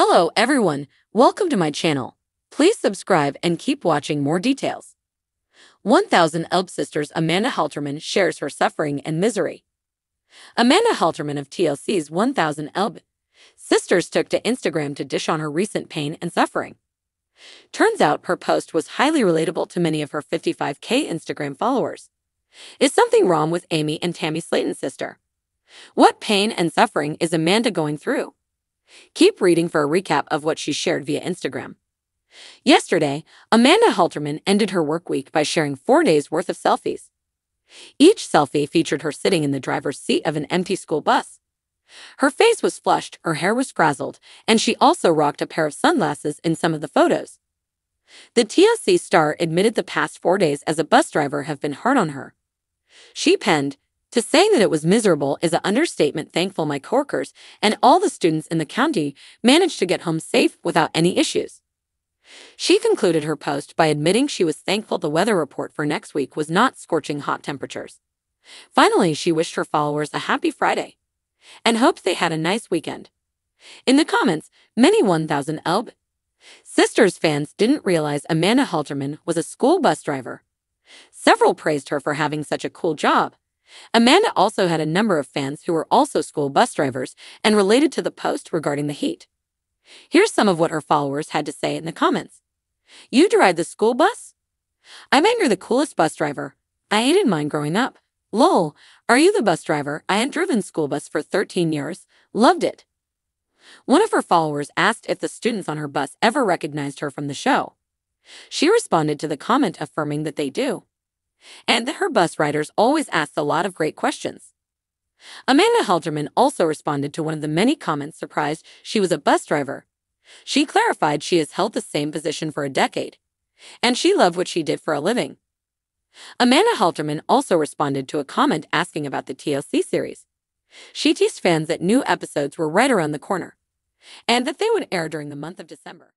Hello everyone, welcome to my channel. Please subscribe and keep watching more details. 1000 Elb Sisters Amanda Halterman shares her suffering and misery. Amanda Halterman of TLC's 1000 Elb Sisters took to Instagram to dish on her recent pain and suffering. Turns out her post was highly relatable to many of her 55k Instagram followers. Is something wrong with Amy and Tammy Slayton's sister? What pain and suffering is Amanda going through? Keep reading for a recap of what she shared via Instagram. Yesterday, Amanda Halterman ended her work week by sharing four days' worth of selfies. Each selfie featured her sitting in the driver's seat of an empty school bus. Her face was flushed, her hair was frazzled, and she also rocked a pair of sunglasses in some of the photos. The TSC star admitted the past four days as a bus driver have been hard on her. She penned, to say that it was miserable is an understatement thankful my coworkers and all the students in the county managed to get home safe without any issues. She concluded her post by admitting she was thankful the weather report for next week was not scorching hot temperatures. Finally, she wished her followers a happy Friday and hoped they had a nice weekend. In the comments, many 1,000 Elb Sisters fans didn't realize Amanda Halterman was a school bus driver. Several praised her for having such a cool job. Amanda also had a number of fans who were also school bus drivers and related to the post regarding the heat. Here's some of what her followers had to say in the comments You drive the school bus? I am you the coolest bus driver. I hated mine growing up. Lol, are you the bus driver? I had driven school bus for 13 years. Loved it. One of her followers asked if the students on her bus ever recognized her from the show. She responded to the comment affirming that they do and that her bus riders always asked a lot of great questions. Amanda Halderman also responded to one of the many comments surprised she was a bus driver. She clarified she has held the same position for a decade, and she loved what she did for a living. Amanda Halterman also responded to a comment asking about the TLC series. She teased fans that new episodes were right around the corner, and that they would air during the month of December.